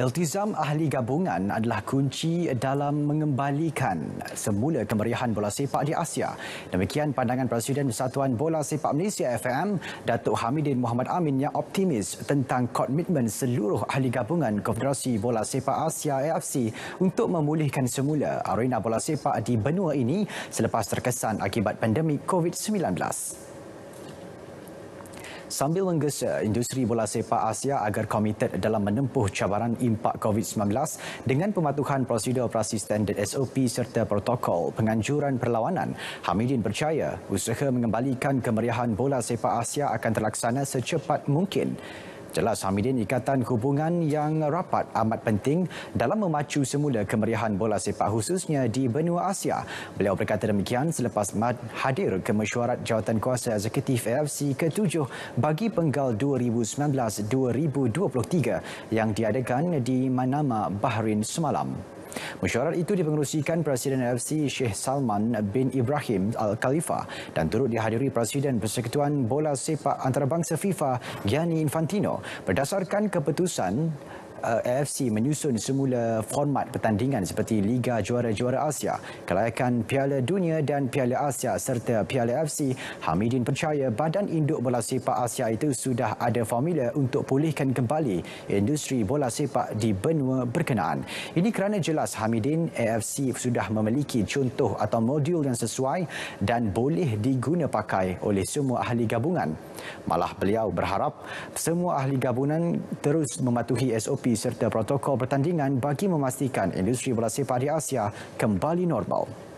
Iltizam ahli gabungan adalah kunci dalam mengembalikan semula kemeriahan bola sepak di Asia. Demikian pandangan Presiden Persatuan Bola Sepak Malaysia FM, Datuk Hamidin Muhammad Amin yang optimis tentang komitmen seluruh ahli gabungan Konfederasi Bola Sepak Asia AFC untuk memulihkan semula arena bola sepak di benua ini selepas terkesan akibat pandemik COVID-19. Sambil menggesa industri bola sepak Asia agar komited dalam menempuh cabaran impak COVID-19 dengan pematuhan prosedur operasi standard SOP serta protokol penganjuran perlawanan, Hamidin percaya usaha mengembalikan kemeriahan bola sepak Asia akan terlaksana secepat mungkin. Jelas Hamidin, ikatan hubungan yang rapat amat penting dalam memacu semula kemeriahan bola sepak khususnya di benua Asia. Beliau berkata demikian selepas hadir ke mesyuarat kuasa eksekutif AFC ke-7 bagi penggal 2019-2023 yang diadakan di Manama, Bahrain semalam. Mesyuarat itu dipengerusikan Presiden AFC Sheikh Salman bin Ibrahim Al Khalifa dan turut dihadiri Presiden Persekutuan Bola Sepak Antarabangsa FIFA Gianni Infantino berdasarkan keputusan uh, AFC menyusun semula format pertandingan seperti Liga Juara-Juara Asia, kelayakan Piala Dunia dan Piala Asia serta Piala AFC, Hamidin percaya badan induk bola sepak Asia itu sudah ada formula untuk pulihkan kembali industri bola sepak di benua berkenaan. Ini kerana jelas Hamidin, AFC sudah memiliki contoh atau modul yang sesuai dan boleh diguna pakai oleh semua ahli gabungan. Malah beliau berharap semua ahli gabungan terus mematuhi SOP serta protokol pertandingan bagi memastikan industri bola sepak di Asia kembali normal.